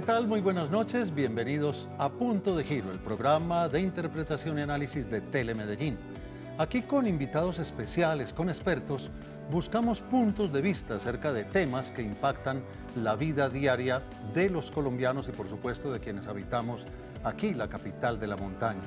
¿qué tal? Muy buenas noches, bienvenidos a Punto de Giro, el programa de interpretación y análisis de Telemedellín. Aquí con invitados especiales, con expertos, buscamos puntos de vista acerca de temas que impactan la vida diaria de los colombianos y por supuesto de quienes habitamos aquí, la capital de la montaña.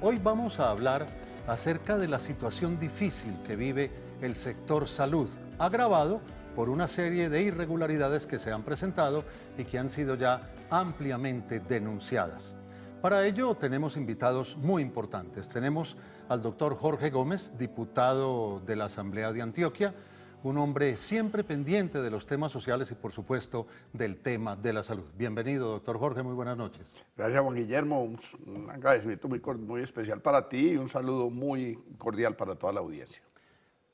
Hoy vamos a hablar acerca de la situación difícil que vive el sector salud, agravado por una serie de irregularidades que se han presentado y que han sido ya ampliamente denunciadas. Para ello tenemos invitados muy importantes. Tenemos al doctor Jorge Gómez, diputado de la Asamblea de Antioquia, un hombre siempre pendiente de los temas sociales y por supuesto del tema de la salud. Bienvenido, doctor Jorge, muy buenas noches. Gracias, Juan Guillermo. Un agradecimiento muy, especial para ti y un saludo muy cordial para toda la audiencia.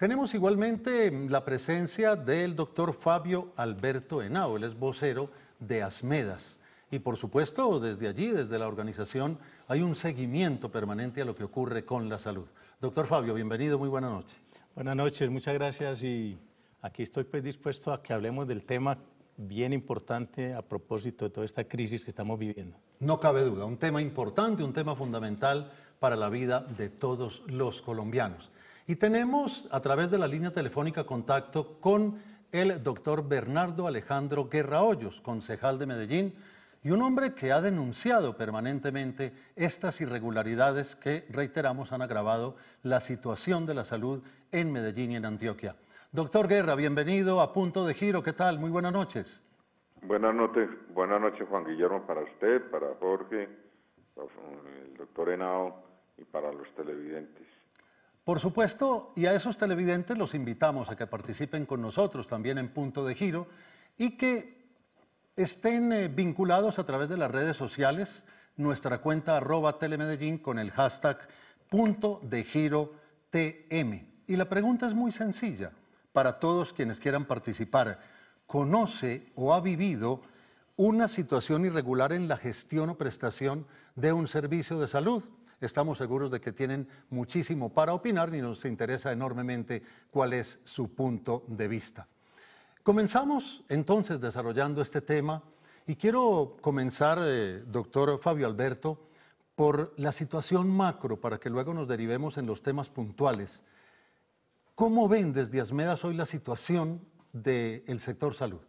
Tenemos igualmente mm, la presencia del doctor Fabio Alberto Henao, él es vocero de Asmedas. Y por supuesto, desde allí, desde la organización, hay un seguimiento permanente a lo que ocurre con la salud. Doctor Fabio, bienvenido, muy buena noche. Buenas noches, muchas gracias y aquí estoy pues, dispuesto a que hablemos del tema bien importante a propósito de toda esta crisis que estamos viviendo. No cabe duda, un tema importante, un tema fundamental para la vida de todos los colombianos. Y tenemos a través de la línea telefónica contacto con el doctor Bernardo Alejandro Guerra Hoyos, concejal de Medellín, y un hombre que ha denunciado permanentemente estas irregularidades que, reiteramos, han agravado la situación de la salud en Medellín y en Antioquia. Doctor Guerra, bienvenido a Punto de Giro, ¿qué tal? Muy buenas noches. Buenas noches, buenas noches Juan Guillermo, para usted, para Jorge, para el doctor Henao y para los televidentes. Por supuesto, y a esos televidentes los invitamos a que participen con nosotros también en Punto de Giro y que estén eh, vinculados a través de las redes sociales, nuestra cuenta arroba telemedellín con el hashtag Punto de Giro TM. Y la pregunta es muy sencilla para todos quienes quieran participar. ¿Conoce o ha vivido una situación irregular en la gestión o prestación de un servicio de salud? estamos seguros de que tienen muchísimo para opinar y nos interesa enormemente cuál es su punto de vista. Comenzamos entonces desarrollando este tema y quiero comenzar, eh, doctor Fabio Alberto, por la situación macro para que luego nos derivemos en los temas puntuales. ¿Cómo ven desde Asmedas hoy la situación del sector salud?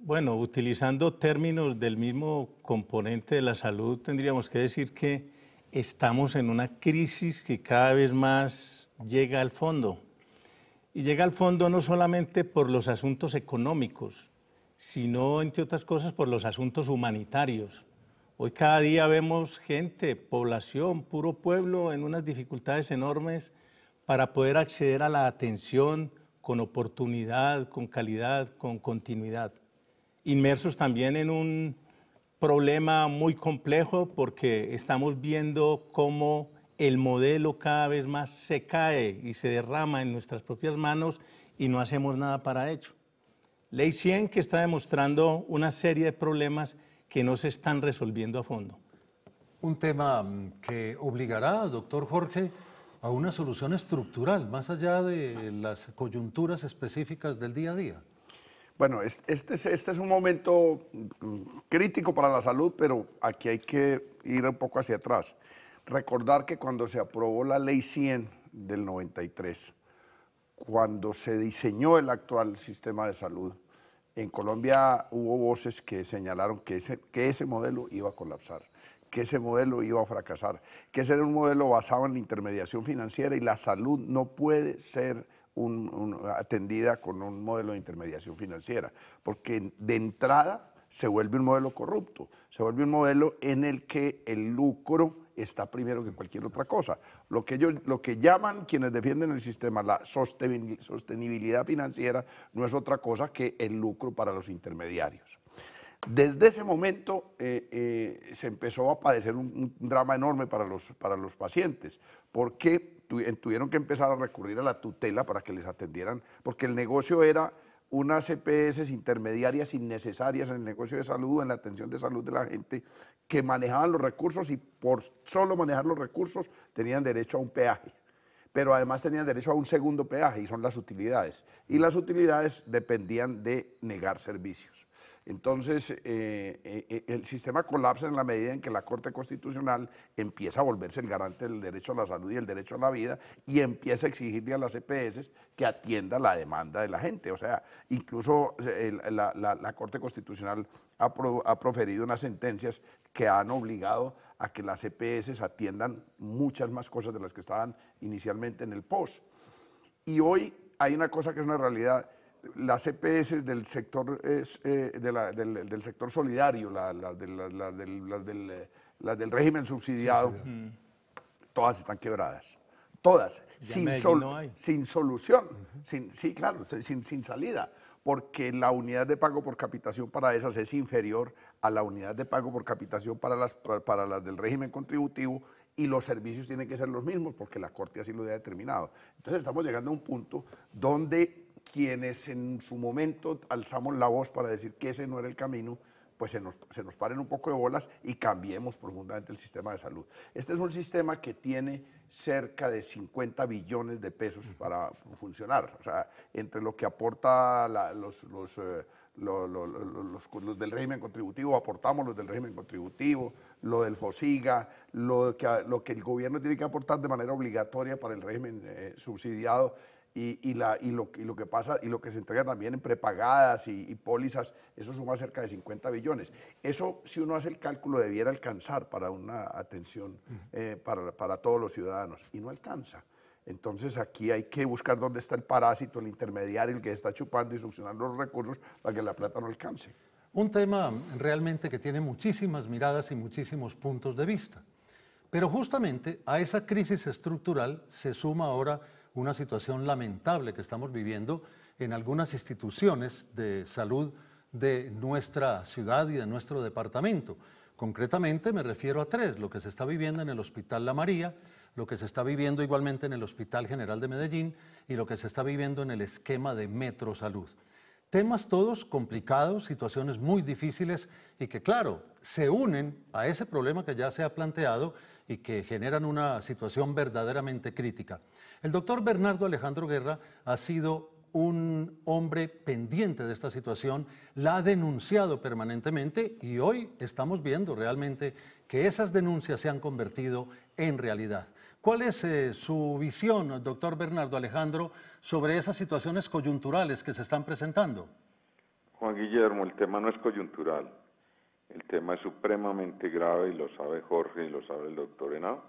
Bueno, utilizando términos del mismo componente de la salud, tendríamos que decir que estamos en una crisis que cada vez más llega al fondo. Y llega al fondo no solamente por los asuntos económicos, sino, entre otras cosas, por los asuntos humanitarios. Hoy cada día vemos gente, población, puro pueblo en unas dificultades enormes para poder acceder a la atención con oportunidad, con calidad, con continuidad. Inmersos también en un problema muy complejo porque estamos viendo cómo el modelo cada vez más se cae y se derrama en nuestras propias manos y no hacemos nada para ello. Ley 100 que está demostrando una serie de problemas que no se están resolviendo a fondo. Un tema mm, que obligará, doctor Jorge, a una solución estructural, más allá de las coyunturas específicas del día a día. Bueno, este, este es un momento mm, crítico para la salud, pero aquí hay que ir un poco hacia atrás. Recordar que cuando se aprobó la ley 100 del 93, cuando se diseñó el actual sistema de salud, en Colombia hubo voces que señalaron que ese, que ese modelo iba a colapsar, que ese modelo iba a fracasar, que ese era un modelo basado en la intermediación financiera y la salud no puede ser atendida con un modelo de intermediación financiera, porque de entrada se vuelve un modelo corrupto, se vuelve un modelo en el que el lucro está primero que cualquier otra cosa. Lo que, ellos, lo que llaman quienes defienden el sistema la sostenibilidad financiera no es otra cosa que el lucro para los intermediarios. Desde ese momento eh, eh, se empezó a padecer un, drama enorme para los, para los pacientes, porque tuvieron que empezar a recurrir a la tutela para que les atendieran, porque el negocio era unas CPS e intermediarias innecesarias en el negocio de salud, en la atención de salud de la gente, que manejaban los recursos y por solo manejar los recursos tenían derecho a un peaje. Pero además tenían derecho a un segundo peaje y son las utilidades. Y las utilidades dependían de negar servicios. Entonces, eh, eh, eh, el sistema colapsa en la medida en que la Corte Constitucional empieza a volverse el garante del derecho a la salud y el derecho a la vida y empieza a exigirle a las EPS que atienda la demanda de la gente. O sea, incluso la, Corte Constitucional ha, proferido unas sentencias que han obligado a que las EPS atiendan muchas más cosas de las que estaban inicialmente en el POS. Y hoy hay una cosa que es una realidad las EPS del sector, eh, del, sector solidario, las del, régimen subsidiado, todas están quebradas. Todas, sin, sin solución, sin, sí, claro, sin, sin salida, porque la unidad de pago por capitación para esas es inferior a la unidad de pago por capitación para las, para las del régimen contributivo y los servicios tienen que ser los mismos porque la Corte así lo ha determinado. Entonces estamos llegando a un punto donde quienes en su momento alzamos la voz para decir que ese no era el camino, pues se nos, se nos paren un poco de bolas y cambiemos profundamente el sistema de salud. Este es un sistema que tiene cerca de 50 billones de pesos para funcionar. O sea, entre lo que aporta los, los, eh, los, los, del régimen contributivo, aportamos los del régimen contributivo, lo del FOSIGA, lo que, lo que el gobierno tiene que aportar de manera obligatoria para el régimen eh, subsidiado y, la, y, lo, y, lo, que pasa y lo que se entrega también en prepagadas y, pólizas, eso suma cerca de 50 billones. Eso, si uno hace el cálculo, debiera alcanzar para una atención eh, para, para, todos los ciudadanos y no alcanza. Entonces aquí hay que buscar dónde está el parásito, el intermediario, el que está chupando y succionando los recursos para que la plata no alcance. Un tema realmente que tiene muchísimas miradas y muchísimos puntos de vista. Pero justamente a esa crisis estructural se suma ahora una situación lamentable que estamos viviendo en algunas instituciones de salud de nuestra ciudad y de nuestro departamento. Concretamente me refiero a tres, lo que se está viviendo en el Hospital La María, lo que se está viviendo igualmente en el Hospital General de Medellín y lo que se está viviendo en el esquema de Metro Salud. Temas todos complicados, situaciones muy difíciles y que, claro, se unen a ese problema que ya se ha planteado y que generan una situación verdaderamente crítica. El doctor Bernardo Alejandro Guerra ha sido un hombre pendiente de esta situación, la ha denunciado permanentemente y hoy estamos viendo realmente que esas denuncias se han convertido en realidad. ¿Cuál es eh, su visión, doctor Bernardo Alejandro, sobre esas situaciones coyunturales que se están presentando? Juan Guillermo, el tema no es coyuntural. El tema es supremamente grave y lo sabe Jorge y lo sabe el doctor Henao,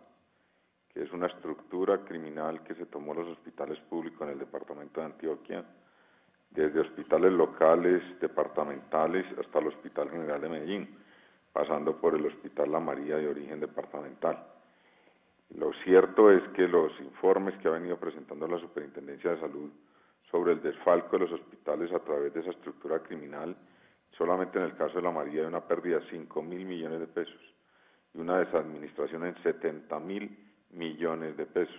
que es una estructura criminal que se tomó los hospitales públicos en el departamento de Antioquia, desde hospitales locales, departamentales, hasta el Hospital General de Medellín, pasando por el Hospital La María de origen departamental. Lo cierto es que los informes que ha venido presentando la Superintendencia de Salud sobre el desfalco de los hospitales a través de esa estructura criminal Solamente en el caso de la María hay una pérdida de 5 mil millones de pesos y una desadministración en 70 mil millones de pesos.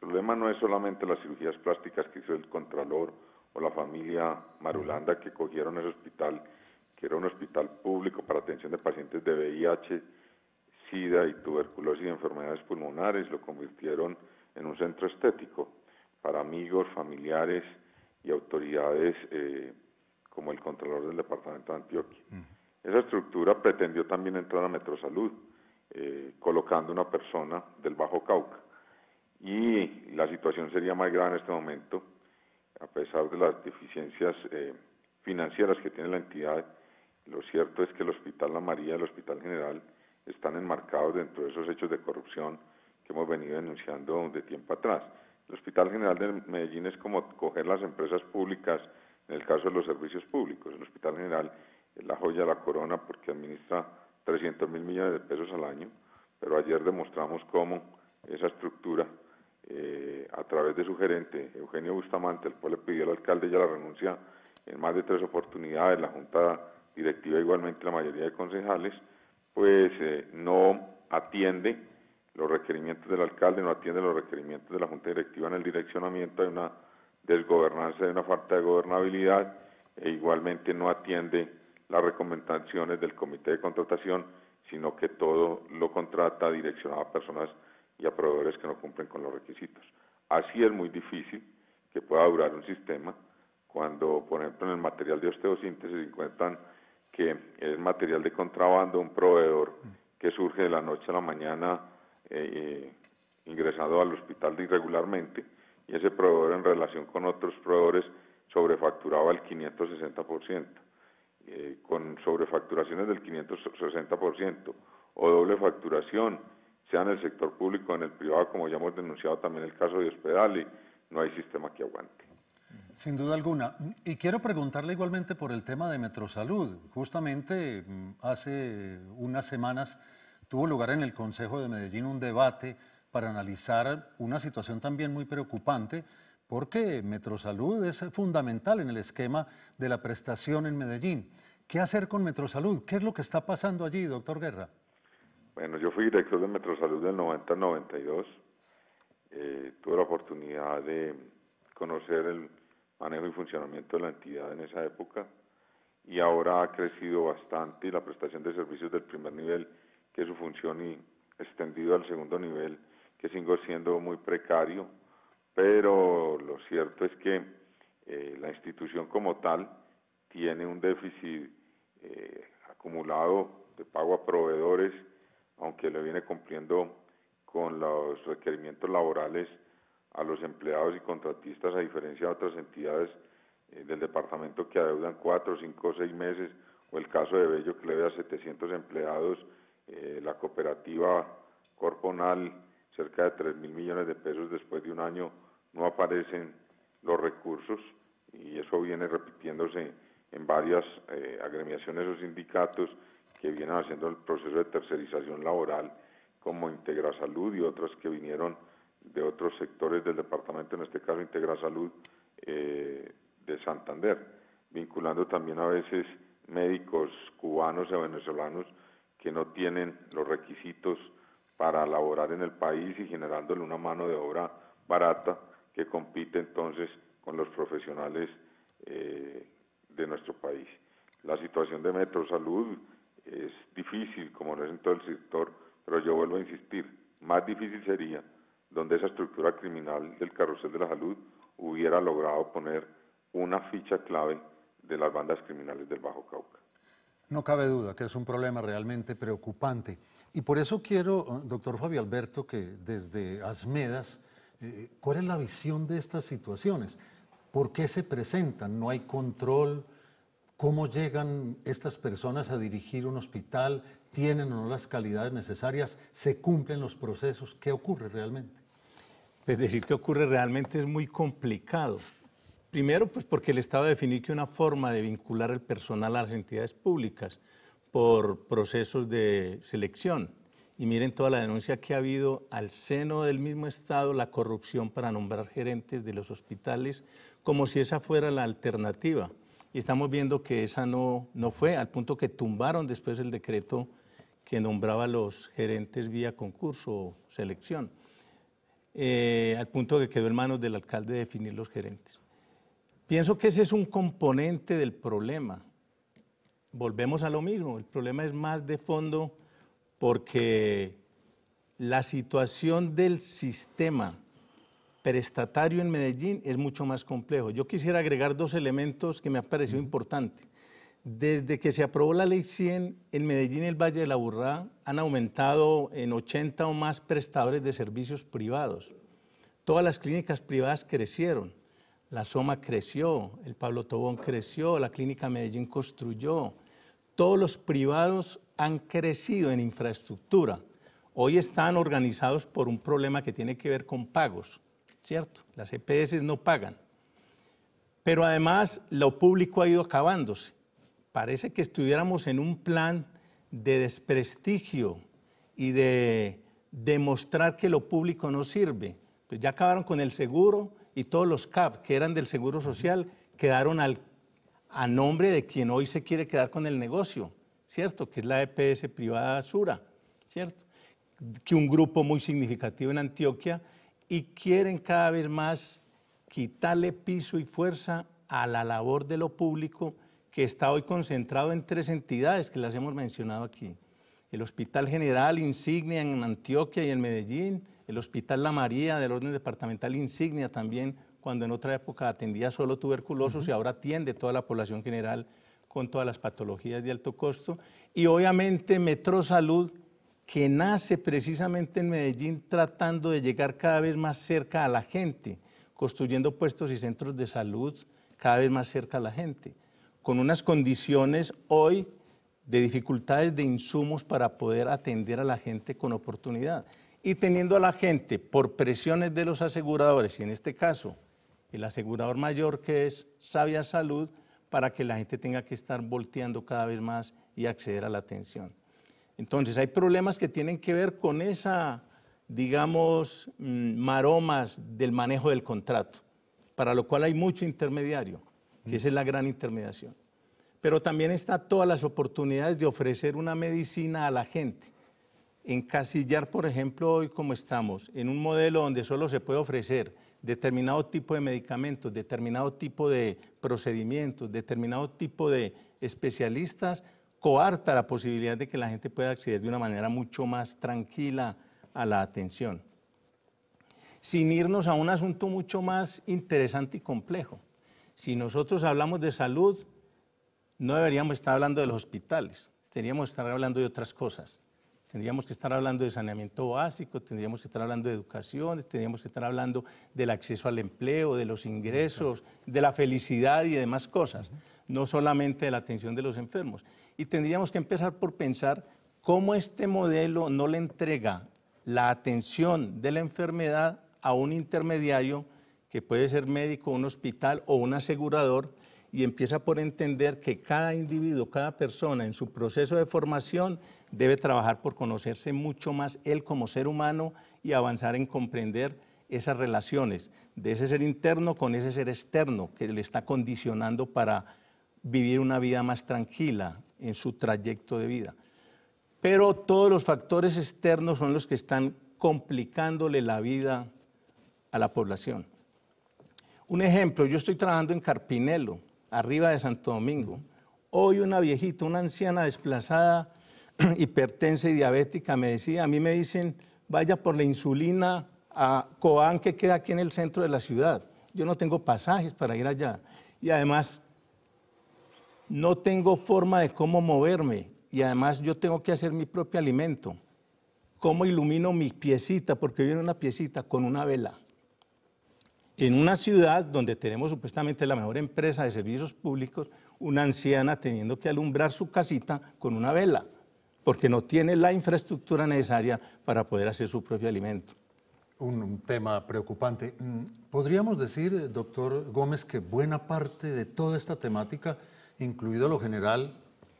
El problema no es solamente las cirugías plásticas que hizo el Contralor o la familia Marulanda que cogieron ese hospital, que era un hospital público para atención de pacientes de VIH, SIDA y tuberculosis y enfermedades pulmonares, lo convirtieron en un centro estético para amigos, familiares y autoridades. Eh, como el controlador del departamento de Antioquia. Esa estructura pretendió también entrar a Metrosalud, eh, colocando una persona del Bajo Cauca. Y la situación sería más grave en este momento, a pesar de las deficiencias eh, financieras que tiene la entidad. Lo cierto es que el Hospital La María y el Hospital General están enmarcados dentro de esos hechos de corrupción que hemos venido denunciando de tiempo atrás. El Hospital General de Medellín es como coger las empresas públicas en el caso de los servicios públicos. El Hospital General es la joya de la corona porque administra 300 mil millones de pesos al año, pero ayer demostramos cómo esa estructura, eh, a través de su gerente, Eugenio Bustamante, el cual le pidió al alcalde ya la renuncia en más de tres oportunidades, la Junta Directiva igualmente la mayoría de concejales, pues eh, no atiende los requerimientos del alcalde, no atiende los requerimientos de la Junta Directiva en el direccionamiento de una desgobernanza de una falta de gobernabilidad e igualmente no atiende las recomendaciones del comité de contratación, sino que todo lo contrata direccionado a personas y a proveedores que no cumplen con los requisitos. Así es muy difícil que pueda durar un sistema cuando, por ejemplo, en el material de osteosíntesis encuentran que es material de contrabando un proveedor que surge de la noche a la mañana eh, eh, ingresado al hospital irregularmente y ese proveedor en relación con otros proveedores sobrefacturaba el 560%, eh, con sobrefacturaciones del 560% o doble facturación, sea en el sector público o en el privado, como ya hemos denunciado también el caso de Hospedale, no hay sistema que aguante. Sin duda alguna. Y quiero preguntarle igualmente por el tema de Metrosalud. Justamente mm, hace unas semanas tuvo lugar en el Consejo de Medellín un debate para analizar una situación también muy preocupante porque Metrosalud es fundamental en el esquema de la prestación en Medellín. ¿Qué hacer con Metrosalud? ¿Qué es lo que está pasando allí, doctor Guerra? Bueno, yo fui director de Metrosalud del 90 al 92. tuve la oportunidad de conocer el manejo y funcionamiento de la entidad en esa época y ahora ha crecido bastante y la prestación de servicios del primer nivel, que es su función, y extendido al segundo nivel, sigo siendo muy precario, pero lo cierto es que eh, la institución como tal tiene un déficit eh, acumulado de pago a proveedores, aunque le viene cumpliendo con los requerimientos laborales a los empleados y contratistas, a diferencia de otras entidades eh, del departamento que adeudan cuatro, cinco, seis meses, o el caso de Bello que le ve a 700 empleados, la cooperativa Corponal cerca de 3 mil millones de pesos después de un año no aparecen los recursos y eso viene repitiéndose en varias eh, agremiaciones o sindicatos que vienen haciendo el proceso de tercerización laboral como Integra Salud y otras que vinieron de otros sectores del departamento, en este caso Integra Salud eh, de Santander, vinculando también a veces médicos cubanos o venezolanos que no tienen los requisitos para laborar en el país y generándole una mano de obra barata que compite entonces con los profesionales eh, de nuestro país. La situación de Metro Salud es difícil, como lo es en todo el sector, pero yo vuelvo a insistir, más difícil sería donde esa estructura criminal del carrusel de la salud hubiera logrado poner una ficha clave de las bandas criminales del Bajo Cauca. No cabe duda que es un problema realmente preocupante. Y por eso quiero, eh, doctor Fabio Alberto, que desde Asmedas, eh, ¿cuál es la visión de estas situaciones? ¿Por qué se presentan? ¿No hay control? ¿Cómo llegan estas personas a dirigir un hospital? ¿Tienen o no las calidades necesarias? ¿Se cumplen los procesos? ¿Qué ocurre realmente? Es pues decir qué ocurre realmente es muy complicado. Primero, pues porque el Estado definió que una forma de vincular el personal a las entidades públicas por procesos de selección. Y miren toda la denuncia que ha habido al seno del mismo Estado, la corrupción para nombrar gerentes de los hospitales, como si esa fuera la alternativa. Y estamos viendo que esa no, no fue, al punto que tumbaron después el decreto que nombraba a los gerentes vía concurso o selección, eh, al punto que quedó en manos del alcalde definir los gerentes. Pienso que ese es un componente del problema. Volvemos a lo mismo, el problema es más de fondo porque la situación del sistema prestatario en Medellín es mucho más complejo. Yo quisiera agregar dos elementos que me han parecido importantes. Desde que se aprobó la ley 100, en Medellín y el Valle de la Burrá han aumentado en 80 o más prestadores de servicios privados. Todas las clínicas privadas crecieron la Soma creció, el Pablo Tobón creció, la Clínica Medellín construyó, todos los privados han crecido en infraestructura. Hoy están organizados por un problema que tiene que ver con pagos, ¿cierto? Las EPS no pagan. Pero además lo público ha ido acabándose. Parece que estuviéramos en un plan de desprestigio y de demostrar que lo público no sirve. Pues ya acabaron con el seguro, y todos los CAP que eran del Seguro Social quedaron al, a nombre de quien hoy se quiere quedar con el negocio, ¿cierto? Que es la EPS privada Sura, ¿cierto? Que un grupo muy significativo en Antioquia y quieren cada vez más quitarle piso y fuerza a la labor de lo público que está hoy concentrado en tres entidades que las hemos mencionado aquí. El Hospital General, Insignia en Antioquia y en Medellín, el Hospital La María del Orden Departamental Insignia también, cuando en otra época atendía solo tuberculosos y ahora atiende toda la población general con todas las patologías de alto costo. Y obviamente Salud que nace precisamente en Medellín tratando de llegar cada vez más cerca a la gente, construyendo puestos y centros de salud cada vez más cerca a la gente, con unas condiciones hoy de dificultades de insumos para poder atender a la gente con oportunidad y teniendo a la gente por presiones de los aseguradores, y en este caso el asegurador mayor que es Sabia Salud, para que la gente tenga que estar volteando cada vez más y acceder a la atención. Entonces, hay problemas que tienen que ver con esa, digamos, mm, maromas del manejo del contrato, para lo cual hay mucho intermediario, que esa es la gran intermediación. Pero también están todas las oportunidades de ofrecer una medicina a la gente Encasillar, por ejemplo, hoy como estamos, en un modelo donde solo se puede ofrecer determinado tipo de medicamentos, determinado tipo de procedimientos, determinado tipo de especialistas, coarta la posibilidad de que la gente pueda acceder de una manera mucho más tranquila a la atención. Sin irnos a un asunto mucho más interesante y complejo. Si nosotros hablamos de salud, no deberíamos estar hablando de los hospitales, deberíamos estar hablando de otras cosas. Tendríamos que estar hablando de saneamiento básico, tendríamos que estar hablando de educación, tendríamos que estar hablando del acceso al empleo, de los ingresos, de la felicidad y demás cosas, no solamente de la atención de los enfermos. Y tendríamos que empezar por pensar cómo este modelo no le entrega la atención de la enfermedad a un intermediario que puede ser médico, un hospital o un asegurador, y empieza por entender que cada individuo, cada persona en su proceso de formación debe trabajar por conocerse mucho más él como ser humano y avanzar en comprender esas relaciones de ese ser interno con ese ser externo que le está condicionando para vivir una vida más tranquila en su trayecto de vida. Pero todos los factores externos son los que están complicándole la vida a la población. Un ejemplo, yo estoy trabajando en Carpinelo, arriba de Santo Domingo. Hoy una viejita, una anciana desplazada, hipertensa y diabética me decía, a mí me dicen, vaya por la insulina a Coán que queda aquí en el centro de la ciudad. Yo no tengo pasajes para ir allá. Y además, no tengo forma de cómo moverme. Y además, yo tengo que hacer mi propio alimento. ¿Cómo ilumino mi piecita? Porque viene una piecita con una vela. En una ciudad donde tenemos supuestamente la mejor empresa de servicios públicos, una anciana teniendo que alumbrar su casita con una vela porque no tiene la infraestructura necesaria para poder hacer su propio alimento. Un, tema preocupante. Mm, Podríamos decir, eh, doctor Gómez, que buena parte de toda esta temática, incluido lo general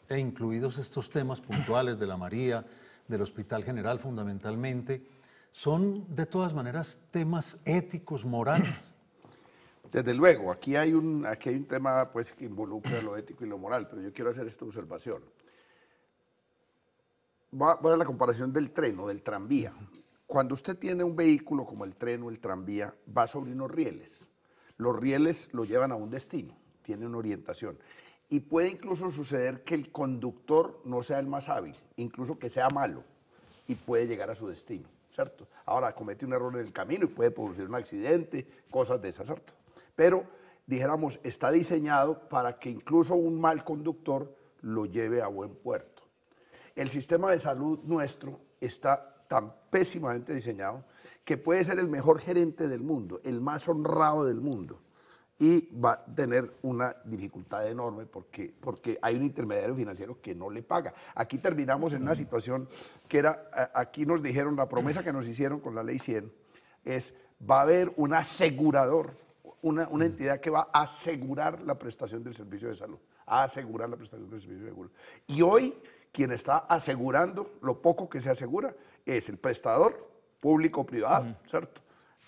e incluidos estos temas puntuales de la María, del Hospital General fundamentalmente, son de todas maneras temas éticos, morales. Desde luego, aquí hay un, aquí hay un tema pues, que involucra lo ético y lo moral, pero yo quiero hacer esta observación voy a la comparación del tren o del tranvía. Cuando usted tiene un vehículo como el tren o el tranvía, va sobre unos rieles. Los rieles lo llevan a un destino, tiene una orientación. Y puede incluso suceder que el conductor no sea el más hábil, incluso que sea malo, y puede llegar a su destino, ¿cierto? Ahora comete un error en el camino y puede producir un accidente, cosas de esas, ¿cierto? Pero, dijéramos, está diseñado para que incluso un mal conductor lo lleve a buen puerto el sistema de salud nuestro está tan pésimamente diseñado que puede ser el mejor gerente del mundo, el más honrado del mundo, y va a tener una dificultad enorme porque, porque hay un intermediario financiero que no le paga. Aquí terminamos en una mm. situación que era, aquí nos dijeron, la promesa que nos hicieron con la ley 100 es, va a haber un asegurador, una, una mm. entidad que va a asegurar la prestación del servicio de salud, a asegurar la prestación del servicio de salud. Y hoy quien está asegurando lo poco que se asegura es el prestador público-privado, ¿cierto?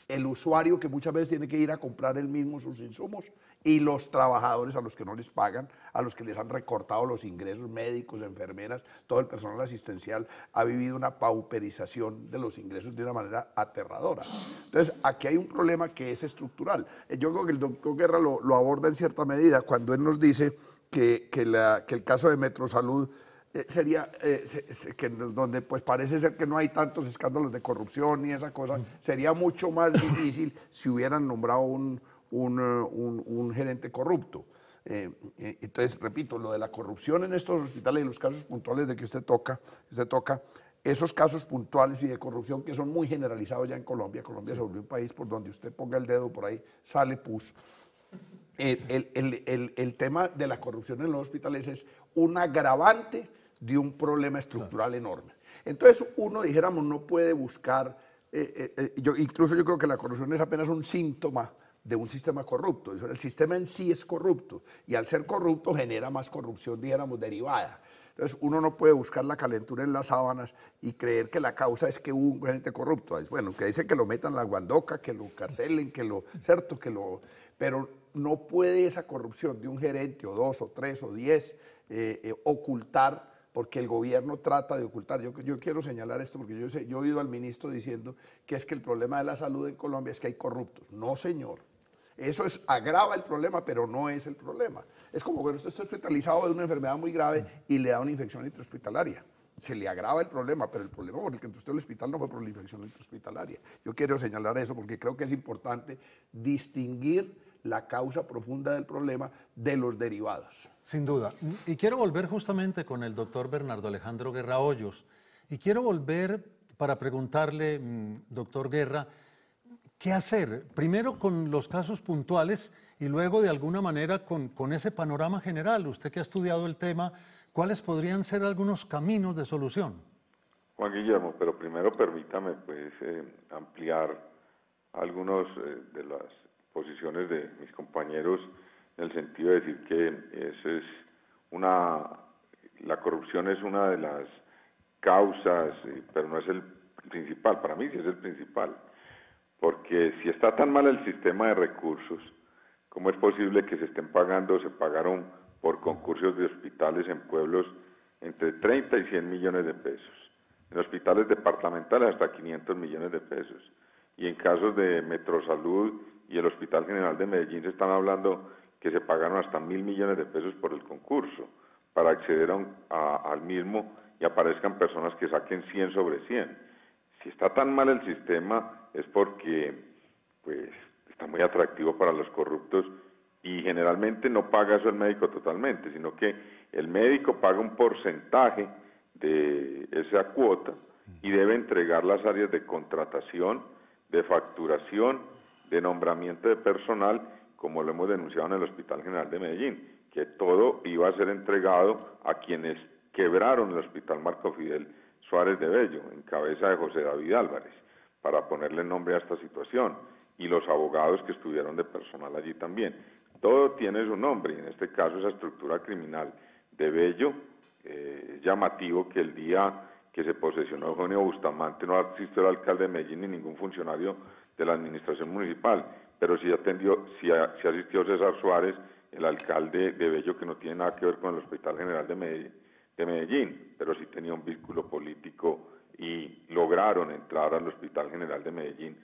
El usuario que muchas veces tiene que ir a comprar él mismo sus insumos y los trabajadores a los que no les pagan, a los que les han recortado los ingresos médicos, enfermeras, todo el personal asistencial ha vivido una pauperización de los ingresos de una manera aterradora. Entonces, aquí hay un problema que es estructural. Eh, yo creo que el doctor Guerra lo, aborda en cierta medida cuando él nos dice que, que el caso de Metrosalud eh, sería eh, donde pues parece ser que no hay tantos escándalos de corrupción y esa cosa, mm. sería mucho más difícil si hubieran nombrado un, un, eh, gerente corrupto. entonces, repito, lo de la corrupción en estos hospitales y los casos puntuales de que usted toca, usted toca, esos casos puntuales y de corrupción que son muy generalizados ya en Colombia, Colombia es un país por donde usted ponga el dedo por ahí, sale pus. el, tema de la corrupción en los hospitales es un agravante de un problema estructural enorme. Entonces, uno, dijéramos, no puede buscar, eh, eh, eh, yo, incluso yo creo que la corrupción es apenas un síntoma de un sistema corrupto. El sistema en sí es corrupto y al ser corrupto genera más corrupción, dijéramos, derivada. Entonces, uno no puede buscar la calentura en las sábanas y creer que la causa es que hubo un gente corrupto. es Bueno, que dicen que lo metan la guandoca, que lo carcelen, que lo, cierto, que lo... Pero no puede esa corrupción de un gerente o dos o tres o diez ocultar porque el gobierno trata de ocultar. Yo, quiero señalar esto porque yo, he oído al ministro diciendo que es que el problema de la salud en Colombia es que hay corruptos. No, señor. Eso es, agrava el problema, pero no es el problema. Es como cuando usted está hospitalizado de una enfermedad muy grave y le da una infección intrahospitalaria. Se le agrava el problema, pero el problema por el que entró usted al hospital no fue por la infección intrahospitalaria. Yo quiero señalar eso porque creo que es importante distinguir la causa profunda del problema de los derivados. Sin duda. Y quiero volver justamente con el doctor Bernardo Alejandro Guerra Hoyos. Y quiero volver para preguntarle, mm, doctor Guerra, ¿qué hacer? Primero con los casos puntuales y luego de alguna manera con, ese panorama general. Usted que ha estudiado el tema, ¿cuáles podrían ser algunos caminos de solución? Juan Guillermo, pero primero permítame pues eh, ampliar algunos eh, de los posiciones de mis compañeros en el sentido de decir que eso es una la corrupción es una de las causas, eh, pero no es el principal, para mí sí es el principal, porque si está tan mal el sistema de recursos, ¿cómo es posible que se estén pagando, se pagaron por concursos de hospitales en pueblos entre 30 y 100 millones de pesos, en hospitales departamentales hasta 500 millones de pesos, y en casos de Metrosalud y el Hospital General de Medellín se están hablando que se pagaron hasta mil millones de pesos por el concurso para acceder al mismo y aparezcan personas que saquen 100 sobre 100. Si está tan mal el sistema es porque pues está muy atractivo para los corruptos y generalmente no paga eso el médico totalmente, sino que el médico paga un porcentaje de esa cuota y debe entregar las áreas de contratación, de facturación de nombramiento de personal, como lo hemos denunciado en el Hospital General de Medellín, que todo iba a ser entregado a quienes quebraron el Hospital Marco Fidel Suárez de Bello, en cabeza de José David Álvarez, para ponerle nombre a esta situación, y los abogados que estuvieron de personal allí también. Todo tiene su nombre, y en este caso esa estructura criminal de Bello, eh, llamativo que el día que se posesionó Eugenio Bustamante no asistió el alcalde de Medellín ni ningún funcionario de la administración municipal, pero si atendió, asistió César Suárez, el alcalde de Bello, que no tiene nada que ver con el Hospital General de Medellín, de Medellín pero sí tenía un vínculo político y lograron entrar al Hospital General de Medellín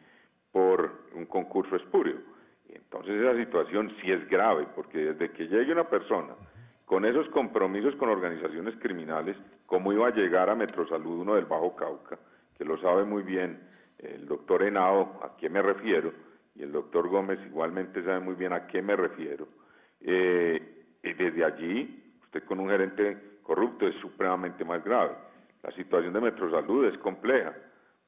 por un concurso espurio. Entonces esa situación sí es grave, porque desde que llegue una persona con esos compromisos con organizaciones criminales, ¿cómo iba a llegar a Metrosalud uno del Bajo Cauca, que lo sabe muy bien el doctor Henao, a qué me refiero, y el doctor Gómez igualmente sabe muy bien a qué me refiero. Eh, y desde allí, usted con un gerente corrupto es supremamente más grave. La situación de Metrosalud es compleja,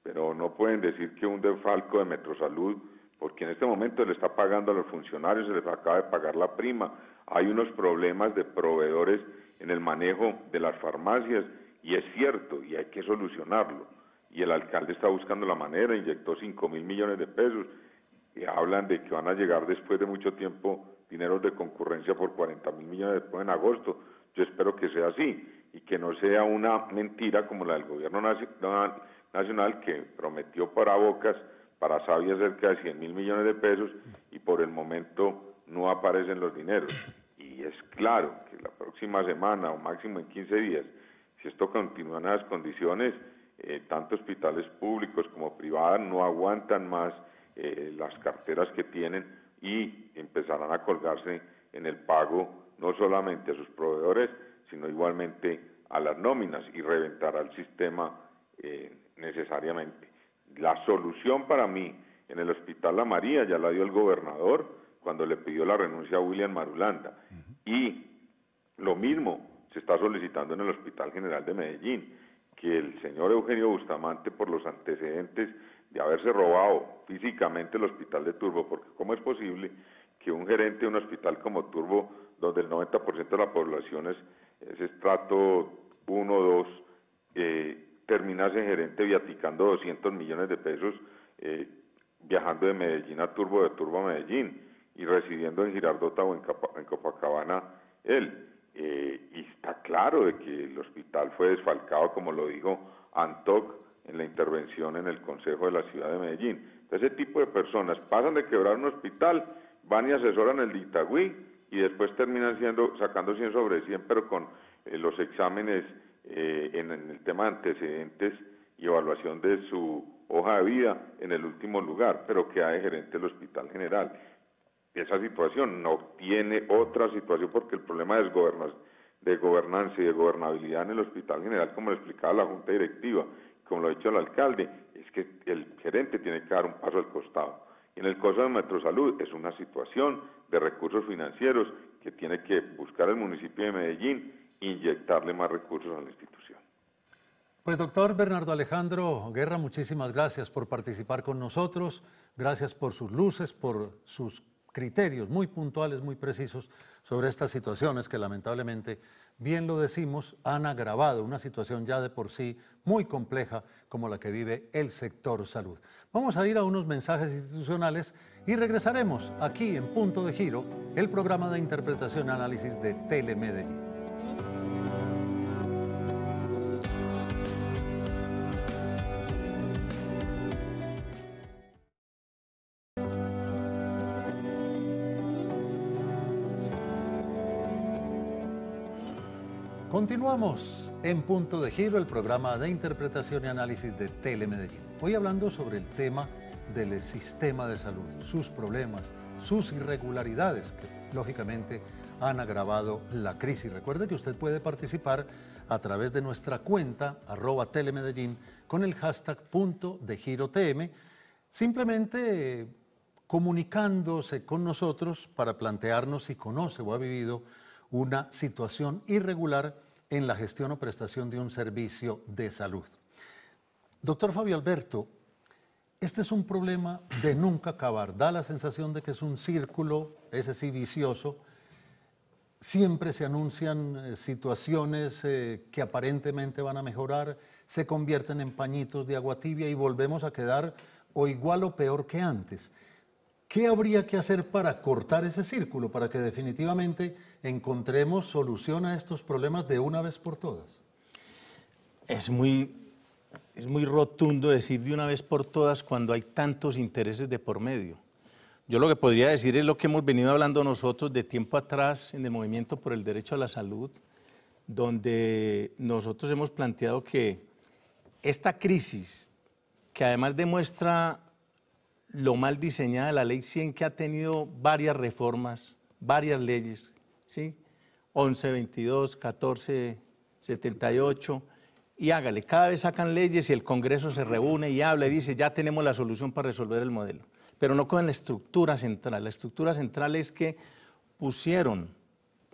pero no pueden decir que un defalco de Metrosalud, porque en este momento le está pagando a los funcionarios, se les acaba de pagar la prima. Hay unos problemas de proveedores en el manejo de las farmacias y es cierto y hay que solucionarlo y el alcalde está buscando la manera, inyectó 5 mil millones de pesos, y hablan de que van a llegar después de mucho tiempo dineros de concurrencia por 40 mil millones después en agosto. Yo espero que sea así y que no sea una mentira como la del gobierno nacional que prometió para bocas, para Sabia, cerca de 100 mil millones de pesos y por el momento no aparecen los dineros. Y es claro que la próxima semana o máximo en 15 días, si esto continúa en las condiciones, eh, tanto hospitales públicos como privadas no aguantan más eh, las carteras que tienen y empezarán a colgarse en el pago no solamente a sus proveedores, sino igualmente a las nóminas y reventará el sistema eh, necesariamente. La solución para mí en el Hospital La María ya la dio el gobernador cuando le pidió la renuncia a William Marulanda. Y lo mismo se está solicitando en el Hospital General de Medellín que el señor Eugenio Bustamante, por los antecedentes de haberse robado físicamente el hospital de Turbo, porque ¿cómo es posible que un gerente de un hospital como Turbo, donde el 90% de la población es, estrato 1 o 2, eh, terminase gerente viaticando 200 millones de pesos eh, viajando de Medellín a Turbo, de Turbo a Medellín y residiendo en Girardota o en, en Copacabana él? Eh, y está claro de que el hospital fue desfalcado, como lo dijo Antoc en la intervención en el Consejo de la Ciudad de Medellín. ese tipo de personas pasan de quebrar un hospital, van y asesoran el DITAGUI, y después terminan siendo sacando 100 sobre 100, pero con eh, los exámenes eh, en, el tema de antecedentes y evaluación de su hoja de vida en el último lugar, pero queda de gerente del Hospital General esa situación, no tiene otra situación porque el problema es de gobernanza y de gobernabilidad en el Hospital General, como lo explicaba la Junta Directiva, como lo ha dicho el alcalde, es que el gerente tiene que dar un paso al costado. En el caso de Metro Salud es una situación de recursos financieros que tiene que buscar el municipio de Medellín, inyectarle más recursos a la institución. Pues doctor Bernardo Alejandro Guerra, muchísimas gracias por participar con nosotros, gracias por sus luces, por sus criterios muy puntuales, muy precisos sobre estas situaciones que lamentablemente, bien lo decimos, han agravado una situación ya de por sí muy compleja como la que vive el sector salud. Vamos a ir a unos mensajes institucionales y regresaremos aquí en Punto de Giro, el programa de interpretación y análisis de Telemedellín. Continuamos en Punto de Giro, el programa de interpretación y análisis de Telemedellín. Hoy hablando sobre el tema del sistema de salud, sus problemas, sus irregularidades, que lógicamente han agravado la crisis. Recuerde que usted puede participar a través de nuestra cuenta, arroba telemedellín, con el hashtag punto de giro TM, simplemente comunicándose con nosotros para plantearnos si conoce o ha vivido una situación irregular en la gestión o prestación de un servicio de salud. Doctor Fabio Alberto, este es un problema de nunca acabar. Da la sensación de que es un círculo, ese sí vicioso. Siempre se anuncian eh, situaciones eh, que aparentemente van a mejorar, se convierten en pañitos de agua tibia y volvemos a quedar o igual o peor que antes. ¿Qué habría que hacer para cortar ese círculo, para que definitivamente encontremos solución a estos problemas de una vez por todas? Es muy, es muy rotundo decir de una vez por todas cuando hay tantos intereses de por medio. Yo lo que podría decir es lo que hemos venido hablando nosotros de tiempo atrás en el movimiento por el derecho a la salud, donde nosotros hemos planteado que esta crisis, que además demuestra lo mal diseñada de la ley 100 que ha tenido varias reformas, varias leyes, ¿sí? 11, 22, 14, 78. Y hágale, cada vez sacan leyes y el Congreso se reúne y habla y dice, ya tenemos la solución para resolver el modelo. Pero no con la estructura central. La estructura central es que pusieron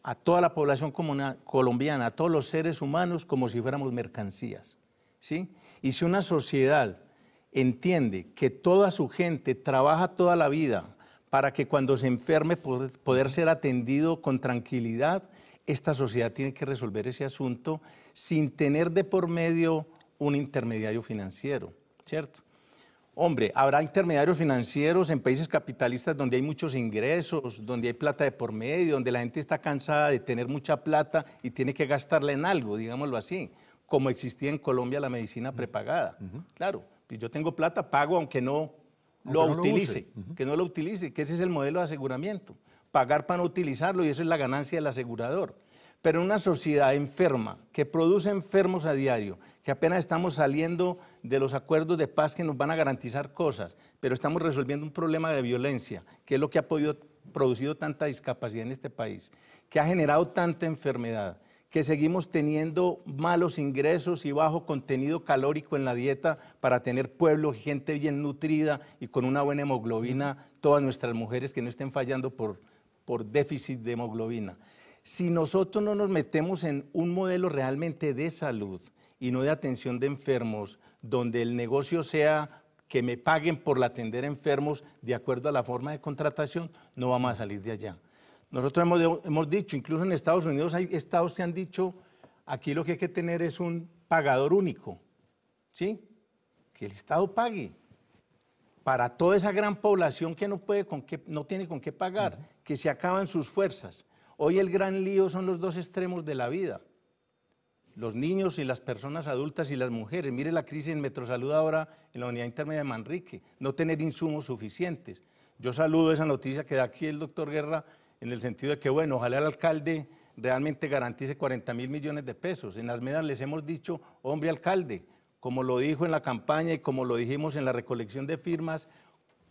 a toda la población colombiana, a todos los seres humanos, como si fuéramos mercancías. ¿sí? Y si una sociedad entiende que toda su gente trabaja toda la vida para que cuando se enferme poder ser atendido con tranquilidad, esta sociedad tiene que resolver ese asunto sin tener de por medio un intermediario financiero, ¿cierto? Hombre, habrá intermediarios financieros en países capitalistas donde hay muchos ingresos, donde hay plata de por medio, donde la gente está cansada de tener mucha plata y tiene que gastarla en algo, digámoslo así, como existía en Colombia la medicina prepagada. Claro, si yo tengo plata, pago aunque no lo utilice, que no lo utilice, que ese es el modelo de aseguramiento, pagar para no utilizarlo y eso es la ganancia del asegurador. Pero una sociedad enferma, que produce enfermos a diario, que apenas estamos saliendo de los acuerdos de paz que nos van a garantizar cosas, pero estamos resolviendo un problema de violencia, que es lo que ha producido tanta discapacidad en este país, que ha generado tanta enfermedad, que seguimos teniendo malos ingresos y bajo contenido calórico en la dieta para tener pueblo, gente bien nutrida y con una buena hemoglobina, todas nuestras mujeres que no estén fallando por, por déficit de hemoglobina. Si nosotros no nos metemos en un modelo realmente de salud y no de atención de enfermos, donde el negocio sea que me paguen por atender enfermos de acuerdo a la forma de contratación, no vamos a salir de allá. Nosotros hemos, dicho, incluso en Estados Unidos hay estados que han dicho, aquí lo que hay que tener es un pagador único, ¿sí? Que el Estado pague para toda esa gran población que no, puede con qué, no tiene con qué pagar, que se acaban sus fuerzas. Hoy el gran lío son los dos extremos de la vida, los niños y las personas adultas y las mujeres. Mire la crisis en Metrosalud ahora en la unidad intermedia de Manrique, no tener insumos suficientes. Yo saludo esa noticia que da aquí el doctor Guerra en el sentido de que, bueno, ojalá el alcalde realmente garantice 40 mil millones de pesos. En las medidas les hemos dicho, hombre alcalde, como lo dijo en la campaña y como lo dijimos en la recolección de firmas,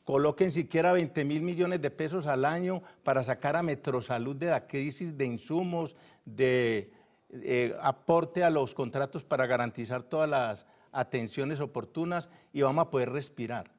coloquen siquiera 20 mil millones de pesos al año para sacar a Metrosalud de la crisis de insumos, de eh, aporte a los contratos para garantizar todas las atenciones oportunas y vamos a poder respirar.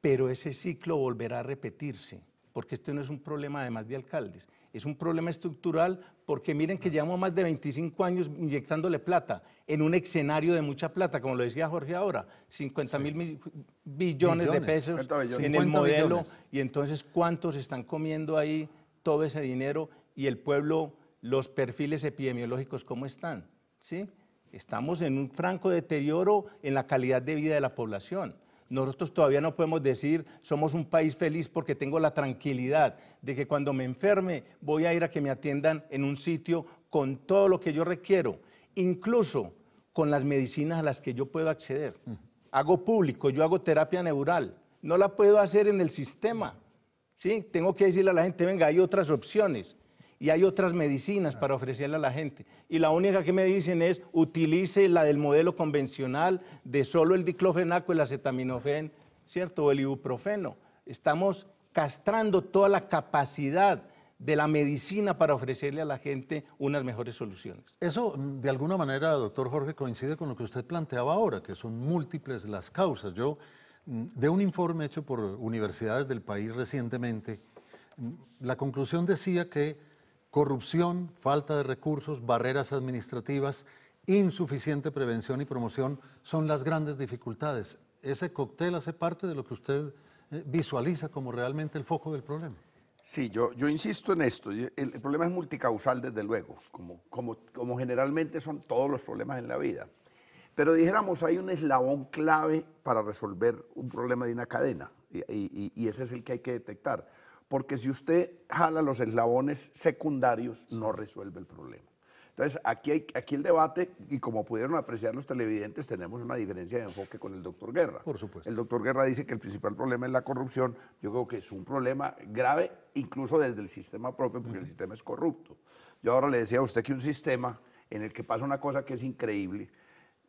Pero ese ciclo volverá a repetirse porque este no es un problema además de alcaldes, es un problema estructural porque miren que llevamos más de 25 años inyectándole plata en un escenario de mucha plata, como lo decía Jorge ahora, 50 mil billones, de pesos en el modelo y entonces cuántos están comiendo ahí todo ese dinero y el pueblo, los perfiles epidemiológicos, ¿cómo están? ¿Sí? Estamos en un franco deterioro en la calidad de vida de la población. Nosotros todavía no podemos decir somos un país feliz porque tengo la tranquilidad de que cuando me enferme voy a ir a que me atiendan en un sitio con todo lo que yo requiero, incluso con las medicinas a las que yo puedo acceder. Hago público, yo hago terapia neural, no la puedo hacer en el sistema. ¿sí? Tengo que decirle a la gente, venga, hay otras opciones y hay otras medicinas para ofrecerle a la gente. Y la única que me dicen es utilice la del modelo convencional de solo el diclofenaco, y el acetaminofén, ¿cierto? O el ibuprofeno. Estamos castrando toda la capacidad de la medicina para ofrecerle a la gente unas mejores soluciones. Eso, mm, de alguna manera, doctor Jorge, coincide con lo que usted planteaba ahora, que son múltiples las causas. Yo, mm, de un informe hecho por universidades del país recientemente, mm, la conclusión decía que corrupción, falta de recursos, barreras administrativas, insuficiente prevención y promoción son las grandes dificultades. Ese cóctel hace parte de lo que usted eh, visualiza como realmente el foco del problema. Sí, yo, yo insisto en esto. El, problema es multicausal, desde luego, como, como, como generalmente son todos los problemas en la vida. Pero dijéramos, hay un eslabón clave para resolver un problema de una cadena, y, y ese es el que hay que detectar porque si usted jala los eslabones secundarios, no resuelve el problema. Entonces, aquí, hay, aquí el debate, y como pudieron apreciar los televidentes, tenemos una diferencia de enfoque con el doctor Guerra. Por supuesto. El doctor Guerra dice que el principal problema es la corrupción. Yo creo que es un problema grave, incluso desde el sistema propio, porque el sistema es corrupto. Yo ahora le decía a usted que un sistema en el que pasa una cosa que es increíble,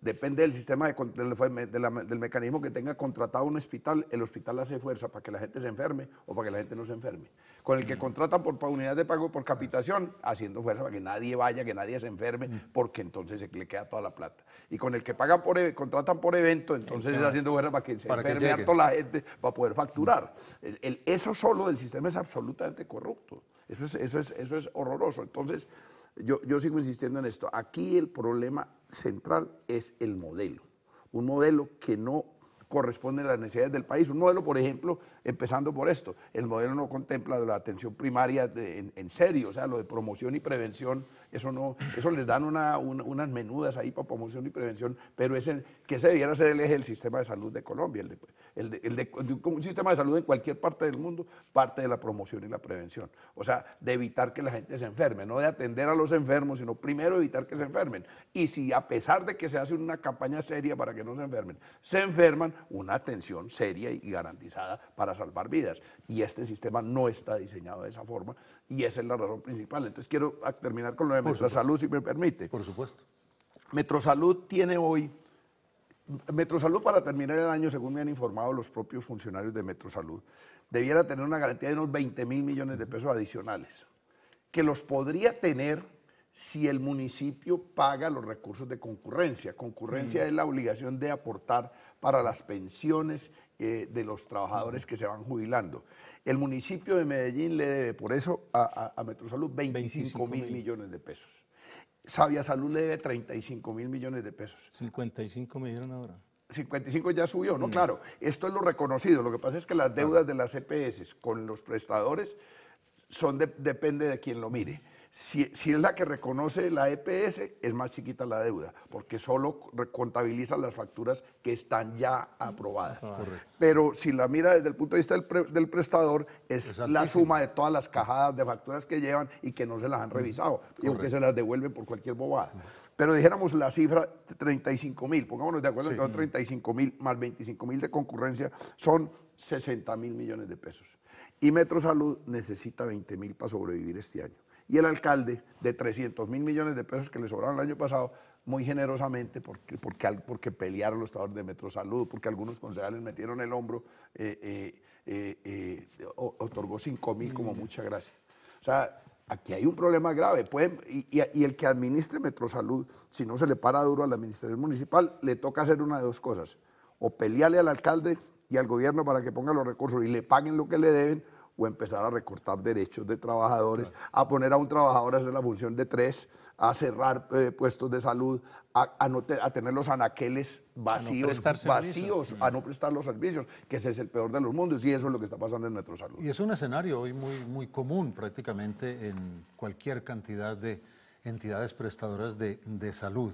Depende del sistema, del, mecanismo que tenga contratado un hospital, el hospital hace fuerza para que la gente se enferme o para que la gente no se enferme. Con el que mm. contratan por unidad de pago por capitación, haciendo fuerza para que nadie vaya, que nadie se enferme, mm. porque entonces se le queda toda la plata. Y con el que pagan por, e, contratan por evento, entonces es haciendo fuerza para que se enferme a toda la gente para poder facturar. Mm. eso solo del sistema es absolutamente corrupto. Eso es, eso es, eso es horroroso. Entonces yo, yo sigo insistiendo en esto. Aquí el problema central es el modelo. Un modelo que no corresponde a las necesidades del país. Un modelo, por ejemplo, empezando por esto, el modelo no contempla la atención primaria en, serio, o sea, lo de promoción y prevención eso no, eso les dan unas menudas ahí para promoción y prevención, pero ese, que se debiera ser el eje del sistema de salud de Colombia, el de, un sistema de salud en cualquier parte del mundo, parte de la promoción y la prevención. O sea, de evitar que la gente se enferme, no de atender a los enfermos, sino primero evitar que se enfermen. Y si a pesar de que se hace una campaña seria para que no se enfermen, se enferman, una atención seria y garantizada para salvar vidas. Y este sistema no está diseñado de esa forma y esa es la razón principal. Entonces quiero terminar con lo la Metrosalud, si me permite. Por supuesto. Metrosalud tiene hoy, Metrosalud para terminar el año, según me han informado los propios funcionarios de Metrosalud, debiera tener una garantía de unos 20 mil millones de pesos adicionales, que los podría tener si el municipio paga los recursos de concurrencia. Concurrencia mm. es la obligación de aportar para las pensiones eh, de los trabajadores que se van jubilando. El municipio de Medellín le debe, por eso, a, Metrosalud 25, mil millones de pesos. Sabia Salud le debe 35 mil millones de pesos. 55 me dieron ahora. 55 ya subió, ¿no? Mm. Claro, esto es lo reconocido. Lo que pasa es que las deudas de las EPS con los prestadores son depende de quien lo mire. Si, es la que reconoce la EPS, es más chiquita la deuda, porque solo contabiliza las facturas que están ya aprobadas. Ah, Pero si la mira desde el punto de vista del, prestador, es la suma de todas las cajadas de facturas que llevan y que no se las han mm, revisado, y que se las devuelven por cualquier bobada. Pero dijéramos la cifra de 35 mil, pongámonos de acuerdo que son 35 mil más 25 mil de concurrencia, son 60 mil millones de pesos. Y Metro Salud necesita 20 mil para sobrevivir este año y el alcalde de 300 mil millones de pesos que le sobraron el año pasado, muy generosamente, porque, porque, porque pelearon los trabajadores de Metro Metrosalud, porque algunos concejales metieron el hombro, eh, eh, eh, otorgó 5 mil como mm. mucha gracia. O sea, aquí hay un problema grave. Pueden, y, el que administre Metro Metrosalud, si no se le para duro a la administración municipal, le toca hacer una de dos cosas. O pelearle al alcalde y al gobierno para que pongan los recursos y le paguen lo que le deben, o empezar a recortar derechos de trabajadores, a poner a un trabajador a hacer la función de tres, a cerrar eh, puestos de salud, a, tener los anaqueles vacíos, a no vacíos, a no prestar los servicios, que ese es el peor de los mundos y eso es lo que está pasando en nuestra salud. Y es un escenario hoy muy, común prácticamente en cualquier cantidad de entidades prestadoras de, salud.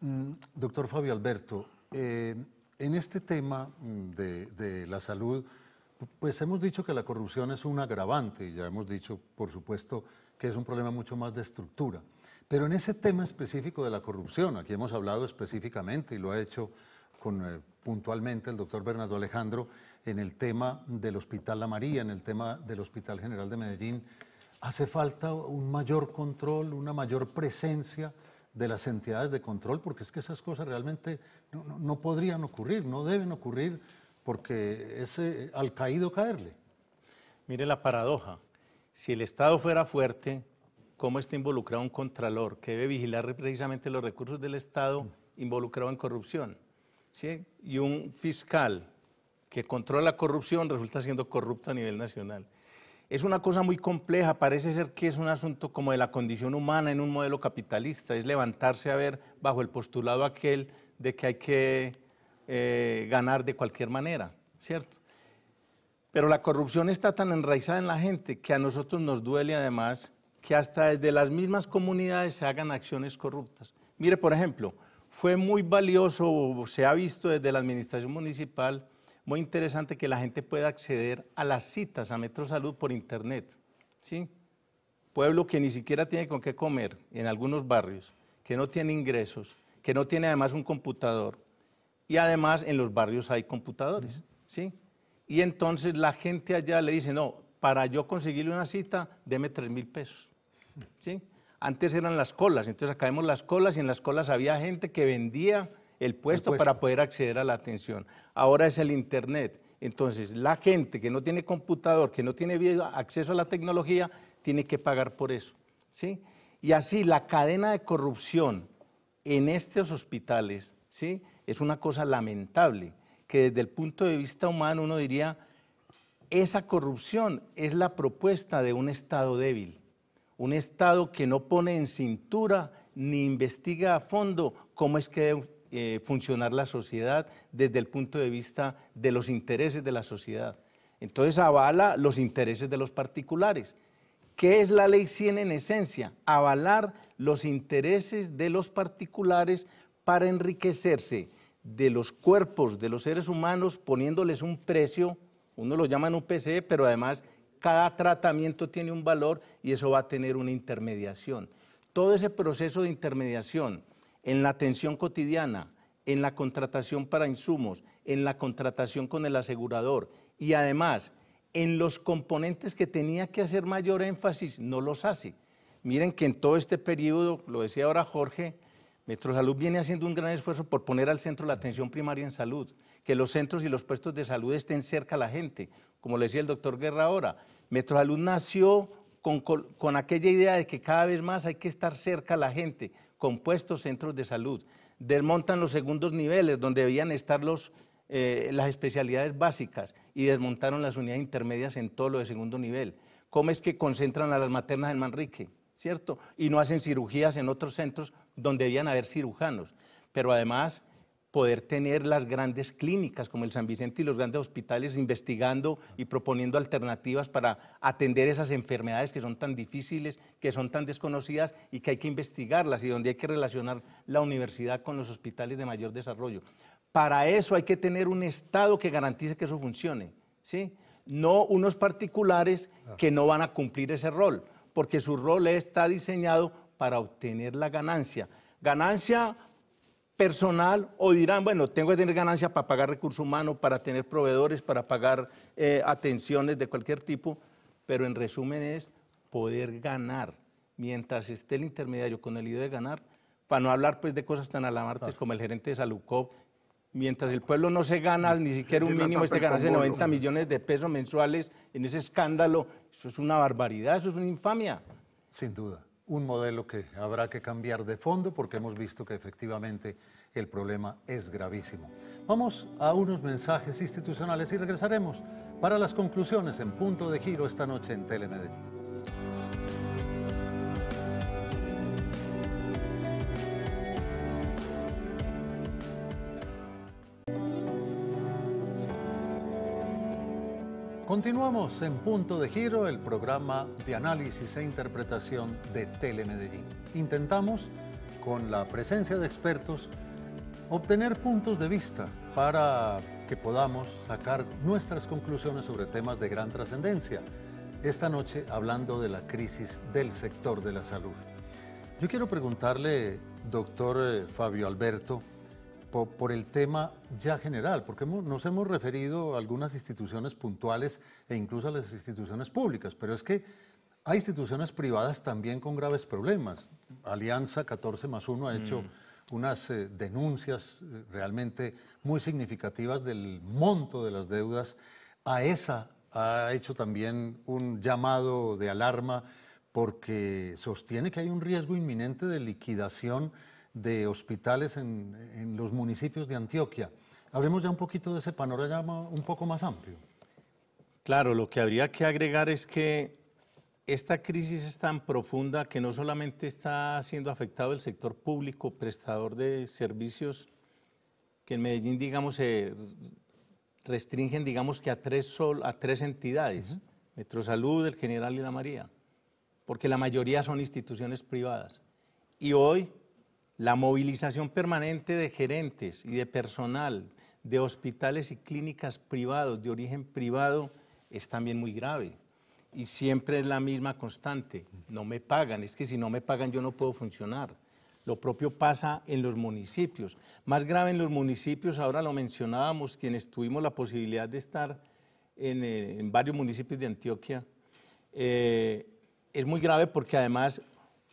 Mm, doctor Fabio Alberto, eh, en este tema mm, de, de la salud, pues hemos dicho que la corrupción es un agravante y ya hemos dicho, por supuesto, que es un problema mucho más de estructura. Pero en ese tema específico de la corrupción, aquí hemos hablado específicamente y lo ha hecho eh, puntualmente el doctor Bernardo Alejandro en el tema del Hospital La María, en el tema del Hospital General de Medellín, hace falta un mayor control, una mayor presencia de las entidades de control, porque es que esas cosas realmente no podrían ocurrir, no deben ocurrir porque es al caído caerle. Mire la paradoja. Si el Estado fuera fuerte, ¿cómo está involucrado un contralor que debe vigilar precisamente los recursos del Estado involucrado en corrupción? ¿Sí? Y un fiscal que controla la corrupción resulta siendo corrupto a nivel nacional. Es una cosa muy compleja, parece ser que es un asunto como de la condición humana en un modelo capitalista, es levantarse a ver bajo el postulado aquel de que hay que eh, ganar de cualquier manera, ¿cierto? Pero la corrupción está tan enraizada en la gente que a nosotros nos duele además que hasta desde las mismas comunidades se hagan acciones corruptas. Mire, por ejemplo, fue muy valioso, se ha visto desde la administración municipal, muy interesante que la gente pueda acceder a las citas a Metro Salud por internet, ¿sí? Pueblo que ni siquiera tiene con qué comer en algunos barrios, que no tiene ingresos, que no tiene además un computador, y además en los barrios hay computadores, ¿sí? Y entonces la gente allá le dice, no, para yo conseguirle una cita, deme 3 mil pesos, ¿sí? Antes eran las colas, entonces acá las colas y en las colas había gente que vendía el puesto, el puesto. para poder acceder a la atención. Ahora es el Internet. Entonces, la gente que no tiene computador, que no tiene acceso a la tecnología, tiene que pagar por eso. ¿sí? Y así la cadena de corrupción en estos hospitales, ¿sí? es una cosa lamentable, que desde el punto de vista humano uno diría, esa corrupción es la propuesta de un Estado débil, un Estado que no pone en cintura ni investiga a fondo cómo es que debe eh, funcionar la sociedad desde el punto de vista de los intereses de la sociedad. Entonces avala los intereses de los particulares. ¿Qué es la ley 100 en esencia? Avalar los intereses de los particulares para enriquecerse de los cuerpos de los seres humanos poniéndoles un precio, uno lo llaman un PC, pero además cada tratamiento tiene un valor y eso va a tener una intermediación. Todo ese proceso de intermediación en la atención cotidiana, en la contratación para insumos, en la contratación con el asegurador y además en los componentes que tenía que hacer mayor énfasis, no los hace. Miren que en todo este periodo, lo decía ahora Jorge, Metrosalud viene haciendo un gran esfuerzo por poner al centro la atención primaria en salud, que los centros y los puestos de salud estén cerca a la gente, como le decía el doctor Guerra ahora. Metrosalud nació con, aquella idea de que cada vez más hay que estar cerca a la gente, con puestos, centros de salud. Desmontan los segundos niveles, donde debían estar los, eh, las especialidades básicas, y desmontaron las unidades intermedias en todo lo de segundo nivel. ¿Cómo es que concentran a las maternas en Manrique? Y no hacen cirugías en otros centros donde debían haber cirujanos. Pero además poder tener las grandes clínicas como el San Vicente y los grandes hospitales investigando y proponiendo alternativas para atender esas enfermedades que son tan difíciles, que son tan desconocidas y que hay que investigarlas y donde hay que relacionar la universidad con los hospitales de mayor desarrollo. Para eso hay que tener un Estado que garantice que eso funcione, ¿sí? No unos particulares que no van a cumplir ese rol porque su rol está diseñado para obtener la ganancia. Ganancia personal o dirán, bueno, tengo que tener ganancia para pagar recursos humanos, para tener proveedores, para pagar eh, atenciones de cualquier tipo, pero en resumen es poder ganar. Mientras esté el intermediario con el idea de ganar, para no hablar pues de cosas tan la como el gerente de Salucop mientras el pueblo no se gana ni siquiera un mínimo, este ganase 90 millones de pesos mensuales en ese escándalo. Eso es una barbaridad, eso es una infamia. Sin duda, un modelo que habrá que cambiar de fondo porque hemos visto que efectivamente el problema es gravísimo. Vamos a unos mensajes institucionales y regresaremos para las conclusiones en punto de giro esta noche en Telemedellín. Continuamos en Punto de Giro, el programa de análisis e interpretación de Telemedellín. Intentamos, con la presencia de expertos, obtener puntos de vista para que podamos sacar nuestras conclusiones sobre temas de gran trascendencia. Esta noche hablando de la crisis del sector de la salud. Yo quiero preguntarle, doctor eh, Fabio Alberto, por, el tema ya general, porque nos hemos referido a algunas instituciones puntuales e incluso a las instituciones públicas, pero es que hay instituciones privadas también con graves problemas. Alianza 14 más 1 ha hecho mm. unas eh, denuncias eh, realmente muy significativas del monto de las deudas. A esa ha hecho también un llamado de alarma porque sostiene que hay un riesgo inminente de liquidación de hospitales en, los municipios de Antioquia. Hablemos ya un poquito de ese panorama un poco más amplio. Claro, lo que habría que agregar es que esta crisis es tan profunda que no solamente está siendo afectado el sector público, prestador de servicios, que en Medellín, digamos, se restringen, digamos, que a tres, sol, a tres entidades, Metrosalud, el General y la María, porque la mayoría son instituciones privadas. Y hoy la movilización permanente de gerentes y de personal de hospitales y clínicas privados de origen privado es también muy grave. Y siempre es la misma constante, no me pagan, es que si no me pagan yo no puedo funcionar. Lo propio pasa en los municipios. Más grave en los municipios, ahora lo mencionábamos, quienes tuvimos la posibilidad de estar en, eh, varios municipios de Antioquia, eh, es muy grave porque además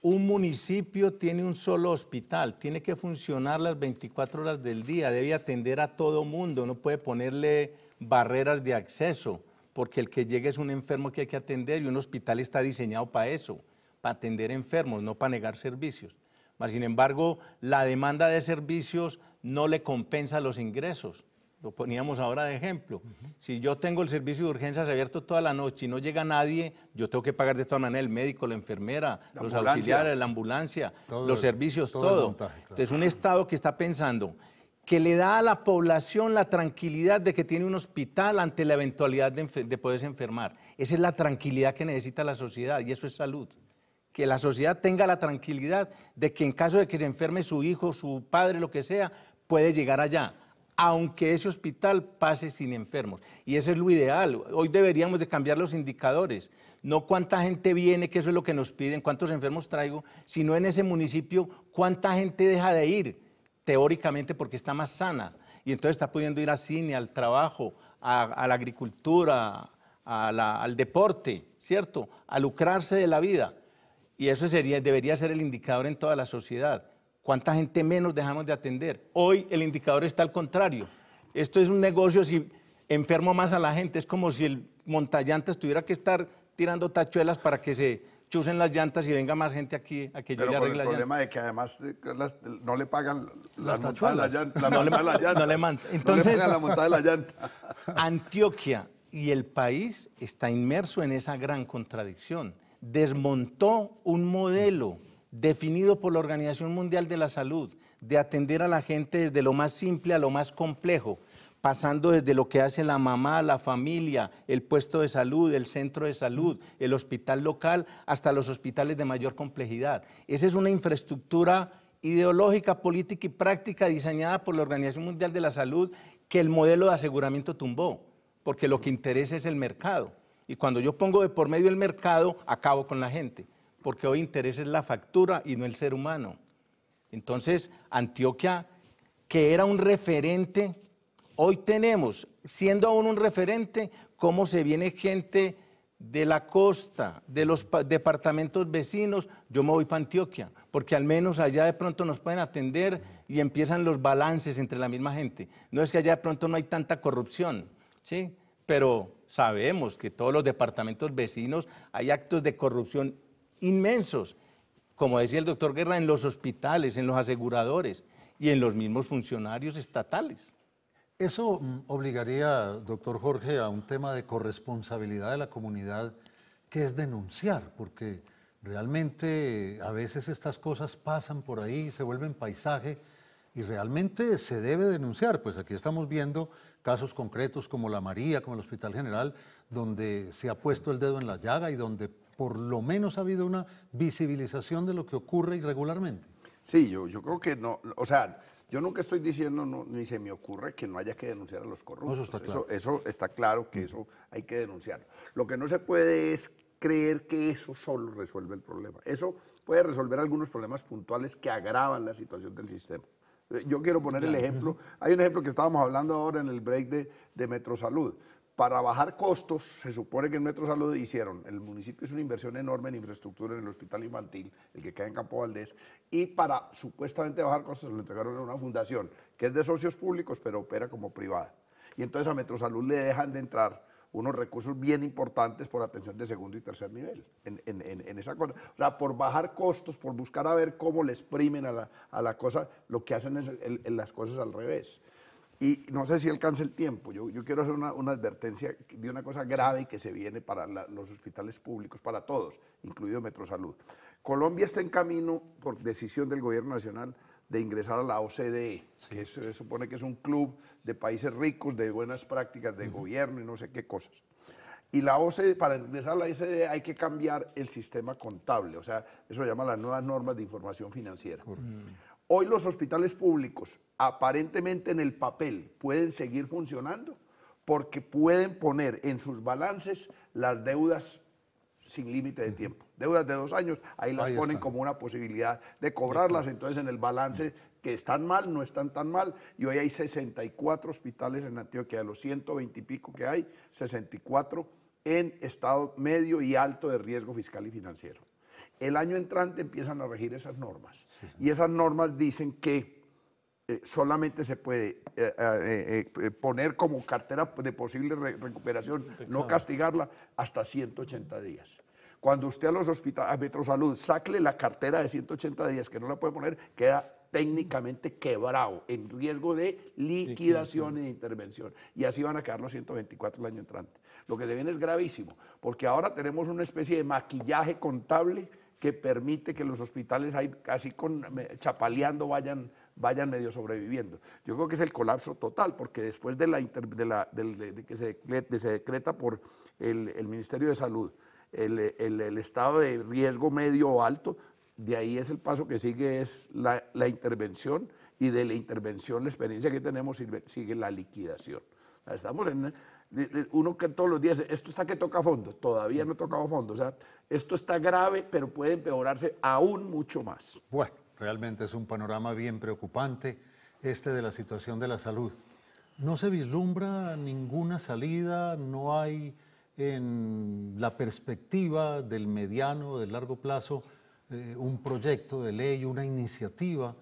un municipio tiene un solo hospital, tiene que funcionar las 24 horas del día, debe atender a todo mundo, no puede ponerle barreras de acceso, porque el que llegue es un enfermo que hay que atender y un hospital está diseñado para eso, para atender enfermos, no para negar servicios. Mas, sin embargo, la demanda de servicios no le compensa los ingresos. Lo poníamos ahora de ejemplo. Si yo tengo el servicio de urgencias abierto toda la noche y no llega nadie, yo tengo que pagar de todas maneras el médico, la enfermera, los auxiliares, la ambulancia, los servicios, todo. Entonces, un Estado que está pensando que le da a la población la tranquilidad de que tiene un hospital ante la eventualidad de, de poderse enfermar. Esa es la tranquilidad que necesita la sociedad y eso es salud que la sociedad tenga la tranquilidad de que en caso de que se enferme su hijo, su padre, lo que sea, puede llegar allá aunque ese hospital pase sin enfermos. Y eso es lo ideal. Hoy deberíamos de cambiar los indicadores. No cuánta gente viene, que eso es lo que nos piden, cuántos enfermos traigo, sino en ese municipio cuánta gente deja de ir, teóricamente porque está más sana. Y entonces está pudiendo ir al cine, al trabajo, a, la agricultura, al deporte, ¿cierto? A lucrarse de la vida. Y eso sería, debería ser el indicador en toda la sociedad. ¿Cuánta gente menos dejamos de atender? Hoy el indicador está al contrario. Esto es un negocio, si enfermo más a la gente, es como si el montallante tuviera que estar tirando tachuelas para que se chusen las llantas y venga más gente aquí a que yo le arregle el problema es que además eh, no le pagan las, tachuelas. no, le, de la No le, Entonces, la montada de la llanta. Antioquia y el país está inmerso en esa gran contradicción. Desmontó un modelo definido por la Organización Mundial de la Salud, de atender a la gente desde lo más simple a lo más complejo, pasando desde lo que hace la mamá, la familia, el puesto de salud, el centro de salud, el hospital local, hasta los hospitales de mayor complejidad. Esa es una infraestructura ideológica, política y práctica diseñada por la Organización Mundial de la Salud que el modelo de aseguramiento tumbó, porque lo que interesa es el mercado. Y cuando yo pongo de por medio el mercado, acabo con la gente porque hoy interés es la factura y no el ser humano. Entonces, Antioquia, que era un referente, hoy tenemos, siendo aún un referente, cómo se viene gente de la costa, de los departamentos vecinos, yo me voy para Antioquia, porque al menos allá de pronto nos pueden atender y empiezan los balances entre la misma gente. No es que allá de pronto no hay tanta corrupción, ¿sí? Pero sabemos que todos los departamentos vecinos hay actos de corrupción inmensos, como decía el doctor Guerra, en los hospitales, en los aseguradores y en los mismos funcionarios estatales. Eso mm, obligaría, doctor Jorge, a un tema de corresponsabilidad de la comunidad que es denunciar, porque realmente eh, a veces estas cosas pasan por ahí, se vuelven paisaje y realmente se debe denunciar. Pues aquí estamos viendo casos concretos como la María, como el Hospital General, donde se ha puesto el dedo en la llaga y donde por lo menos ha habido una visibilización de lo que ocurre irregularmente. Sí, yo, yo creo que no, o sea, yo nunca estoy diciendo, ni se me ocurre que no haya que denunciar a los corruptos. Eso está claro. que eso hay que denunciar. Lo que no se puede es creer que eso solo resuelve el problema. Eso puede resolver algunos problemas puntuales que agravan la situación del sistema. Eh, yo quiero poner el ejemplo, hay un ejemplo que estábamos hablando ahora en el break de, de Metrosalud para bajar costos, se supone que en Metro Salud hicieron, el municipio es una inversión enorme en infraestructura en el hospital infantil, el que queda en Campo Valdés, y para supuestamente bajar costos lo entregaron a una fundación que es de socios públicos, pero opera como privada. Y entonces a Metro Salud le dejan de entrar unos recursos bien importantes por atención de segundo y tercer nivel en, esa cosa. O sea, por bajar costos, por buscar a ver cómo le primen a la, cosa, lo que hacen es las cosas al revés. Y no sé si alcance el tiempo. Yo, yo quiero hacer una, una, advertencia de una cosa grave que se viene para los hospitales públicos, para todos, incluido Metrosalud. Colombia está en camino, por decisión del Gobierno Nacional, de ingresar a la OCDE, que se supone que es un club de países ricos, de buenas prácticas de gobierno y no sé qué cosas. Y la OCDE, para ingresar a la OCDE hay que cambiar el sistema contable, o sea, eso se llama las nuevas normas de información financiera. Hoy los hospitales públicos, aparentemente en el papel, pueden seguir funcionando porque pueden poner en sus balances las deudas sin límite de tiempo. Deudas de dos años, ahí las ponen como una posibilidad de cobrarlas, entonces en el balance que están mal, no están tan mal, y hoy hay 64 hospitales en Antioquia, de los 120 y pico que hay, 64 en estado medio y alto de riesgo fiscal y financiero el año entrante empiezan a regir esas normas. Y esas normas dicen que eh, solamente se puede eh, eh, poner como cartera de posible recuperación, no castigarla, hasta 180 días. Cuando usted a los hospitales, a Metrosalud, sacle la cartera de 180 días que no la puede poner, queda técnicamente quebrado, en riesgo de liquidación e intervención. Y así van a quedar los 124 el año entrante. Lo que le viene es gravísimo, porque ahora tenemos una especie de maquillaje contable que permite que los hospitales, ahí, casi con, chapaleando, vayan, vayan medio sobreviviendo. Yo creo que es el colapso total, porque después de, la de, que se decreta, por el, Ministerio de Salud el, estado de riesgo medio o alto, de ahí es el paso que sigue, es la, la, intervención y de la intervención, la experiencia que tenemos sigue la liquidación. Estamos en, uno que todos los días, esto está que toca fondo, todavía no ha tocado fondo. O sea, esto está grave, pero puede empeorarse aún mucho más. Bueno, realmente es un panorama bien preocupante este de la situación de la salud. No se vislumbra ninguna salida, no hay en la perspectiva del mediano, del largo plazo, eh, un proyecto de ley, una iniciativa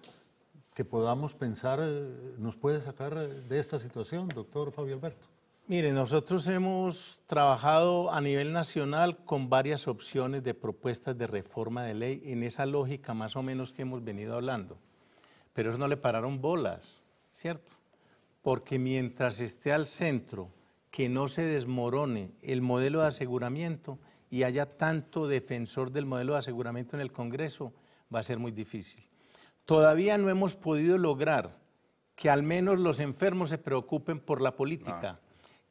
que podamos pensar eh, nos puede sacar eh, de esta situación, doctor Fabio Alberto. Mire, nosotros hemos trabajado a nivel nacional con varias opciones de propuestas de reforma de ley en esa lógica más o menos que hemos venido hablando. Pero eso no le pararon bolas, ¿cierto? Porque mientras esté al centro que no se desmorone el modelo de aseguramiento y haya tanto defensor del modelo de aseguramiento en el Congreso, va a ser muy difícil. Todavía no hemos podido lograr que al menos los enfermos se preocupen por la política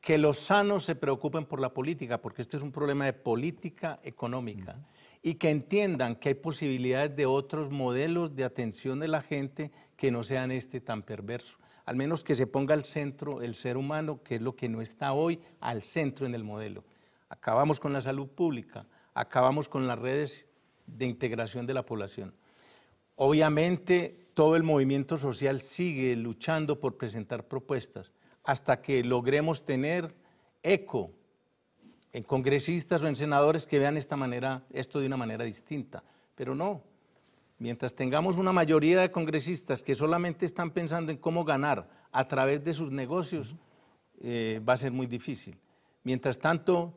que los sanos se preocupen por la política, porque esto es un problema de política económica, y que entiendan que hay posibilidades de otros modelos de atención de la gente que no sean este tan perverso. Al menos que se ponga al centro el ser humano, que es lo que no está hoy al centro en el modelo. Acabamos con la salud pública, acabamos con las redes de integración de la población. Obviamente, todo el movimiento social sigue luchando por presentar propuestas, hasta que logremos tener eco en congresistas o en senadores que vean esta manera, esto de una manera distinta. Pero no, mientras tengamos una mayoría de congresistas que solamente están pensando en cómo ganar a través de sus negocios, eh, va a ser muy difícil. Mientras tanto,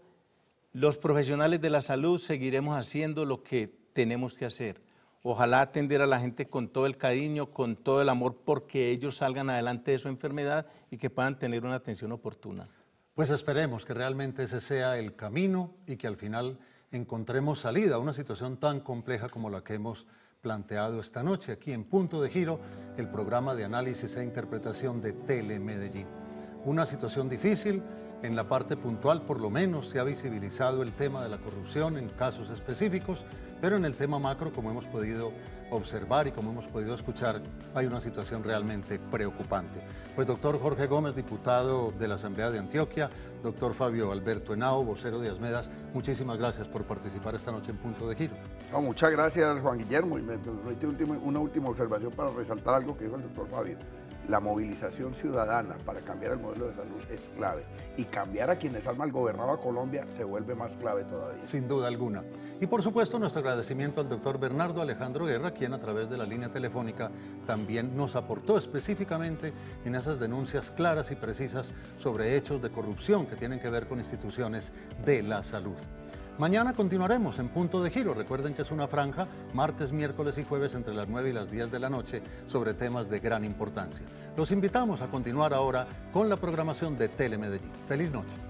los profesionales de la salud seguiremos haciendo lo que tenemos que hacer, Ojalá atender a la gente con todo el cariño, con todo el amor, porque ellos salgan adelante de su enfermedad y que puedan tener una atención oportuna. Pues esperemos que realmente ese sea el camino y que al final encontremos salida a una situación tan compleja como la que hemos planteado esta noche aquí en Punto de Giro, el programa de análisis e interpretación de Telemedellín. Una situación difícil, en la parte puntual por lo menos se ha visibilizado el tema de la corrupción en casos específicos, pero en el tema macro, como hemos podido observar y como hemos podido escuchar, hay una situación realmente preocupante. Pues doctor Jorge Gómez, diputado de la Asamblea de Antioquia, doctor Fabio Alberto Henao, vocero de Asmedas, muchísimas gracias por participar esta noche en Punto de Giro. muchas gracias Juan Guillermo y me, me, una última observación para resaltar algo que dijo el doctor Fabio la movilización ciudadana para cambiar el modelo de salud es clave y cambiar a quienes han a Colombia se vuelve más clave todavía. Sin duda alguna. Y por supuesto nuestro agradecimiento al doctor Bernardo Alejandro Guerra, quien a través de la línea telefónica también nos aportó específicamente en esas denuncias claras y precisas sobre hechos de corrupción que tienen que ver con instituciones de la salud. Mañana continuaremos en Punto de Giro. Recuerden que es una franja martes, miércoles y jueves entre las 9 y las 10 de la noche sobre temas de gran importancia. Los invitamos a continuar ahora con la programación de Telemedellín. Feliz noche.